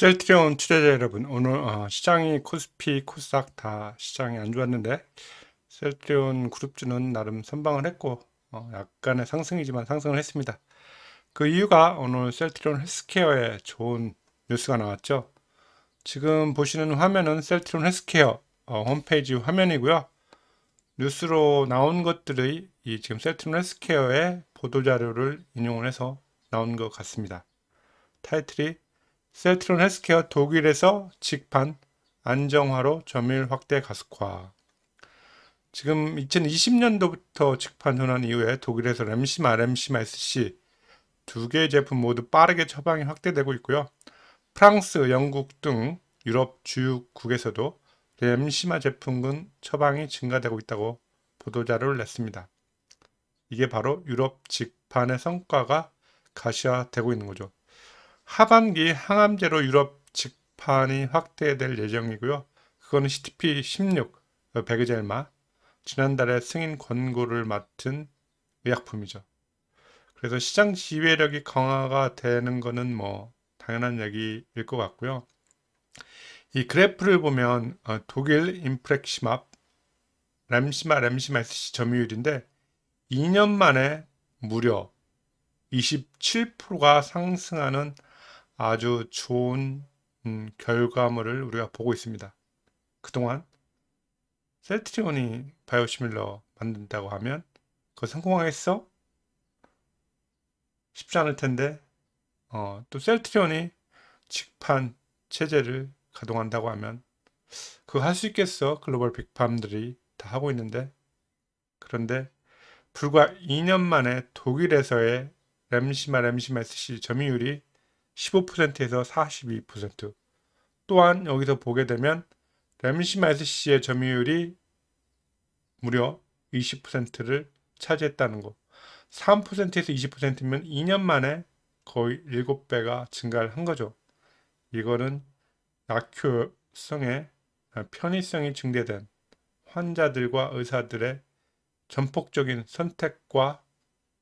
셀트리온 투자자 여러분 오늘 어, 시장이 코스피 코스닥 다 시장이 안 좋았는데 셀트리온 그룹주는 나름 선방을 했고 어, 약간의 상승이지만 상승을 했습니다 그 이유가 오늘 셀트리온 헬스케어에 좋은 뉴스가 나왔죠 지금 보시는 화면은 셀트리온 헬스케어 어, 홈페이지 화면이고요 뉴스로 나온 것들의 이 지금 셀트리온 헬스케어의 보도자료를 인용을 해서 나온 것 같습니다 타이틀이 셀트론 헬스케어 독일에서 직판 안정화로 점유율 확대 가속화. 지금 2020년도부터 직판 현황 이후에 독일에서 램심, RM심, SC 두 개의 제품 모두 빠르게 처방이 확대되고 있고요. 프랑스, 영국 등 유럽 주요국에서도 램시마제품은 처방이 증가되고 있다고 보도자료를 냈습니다. 이게 바로 유럽 직판의 성과가 가시화되고 있는 거죠. 하반기 항암제로 유럽 직판이 확대될 예정이고요. 그건 거 CTP16 베그젤마 어, 지난달에 승인 권고를 맡은 의약품이죠. 그래서 시장 지배력이 강화가 되는 것은 뭐 당연한 얘기일 것 같고요. 이 그래프를 보면 어, 독일 인프렉시맙, 램시마, 램시마 SC 점유율인데 2년 만에 무려 27%가 상승하는 아주 좋은 음, 결과물을 우리가 보고 있습니다. 그동안 셀트리온이 바이오시밀러 만든다고 하면 그거 성공하겠어? 쉽지 않을 텐데 어, 또 셀트리온이 직판 체제를 가동한다고 하면 그거 할 수 있겠어? 글로벌 빅팜들이 다 하고 있는데 그런데 불과 2년 만에 독일에서의 램시마 램시마 SC 점유율이 15%에서 42% 또한 여기서 보게 되면 램시마이스 씨의 점유율이 무려 20%를 차지했다는 것. 3%에서 20%면 2년 만에 거의 7배가 증가를 한 거죠. 이거는 약효성의 편의성이 증대된 환자들과 의사들의 전폭적인 선택과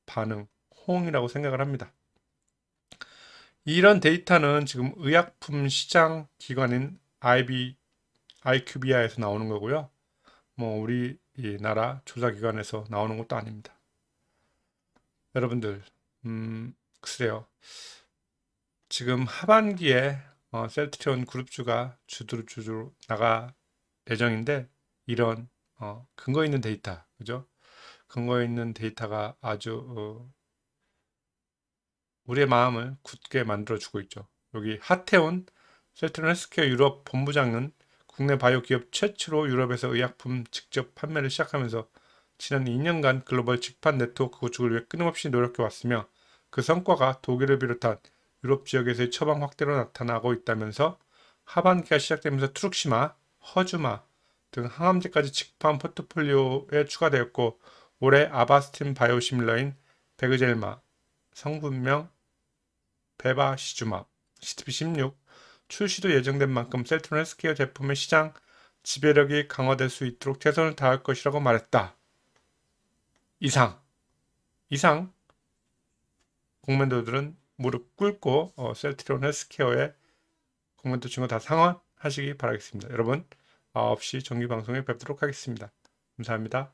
반응, 호응이라고 생각을 합니다. 이런 데이터는 지금 의약품 시장 기관인 IB, IQBI에서 나오는 거고요. 뭐 우리 나라 조사기관에서 나오는 것도 아닙니다. 여러분들, 음, 글쎄요. 지금 하반기에 어, 셀트리온 그룹주가 주두주주로 나가 예정인데 이런 어, 근거 있는 데이터, 그죠? 근거 있는 데이터가 아주 어, 우리의 마음을 굳게 만들어주고 있죠. 여기 하태온 셀트런 헬스케어 유럽 본부장은 국내 바이오 기업 최초로 유럽에서 의약품 직접 판매를 시작하면서 지난 2년간 글로벌 직판 네트워크 구축을 위해 끊임없이 노력해왔으며 그 성과가 독일을 비롯한 유럽 지역에서의 처방 확대로 나타나고 있다면서 하반기가 시작되면서 트룩시마, 허주마 등 항암제까지 직판 포트폴리오에 추가되었고 올해 아바스틴 바이오시밀러인 베그젤마, 성분명 베바시주맙, CTP16 출시도 예정된 만큼 셀트론 헬스케어 제품의 시장 지배력이 강화될 수 있도록 최선을 다할 것이라고 말했다. 이상 이상 공면도들은 무릎 꿇고 어, 셀트론 헬스케어에 공면도 친구 다 상환하시기 바라겠습니다. 여러분 9시 정기 방송에 뵙도록 하겠습니다. 감사합니다.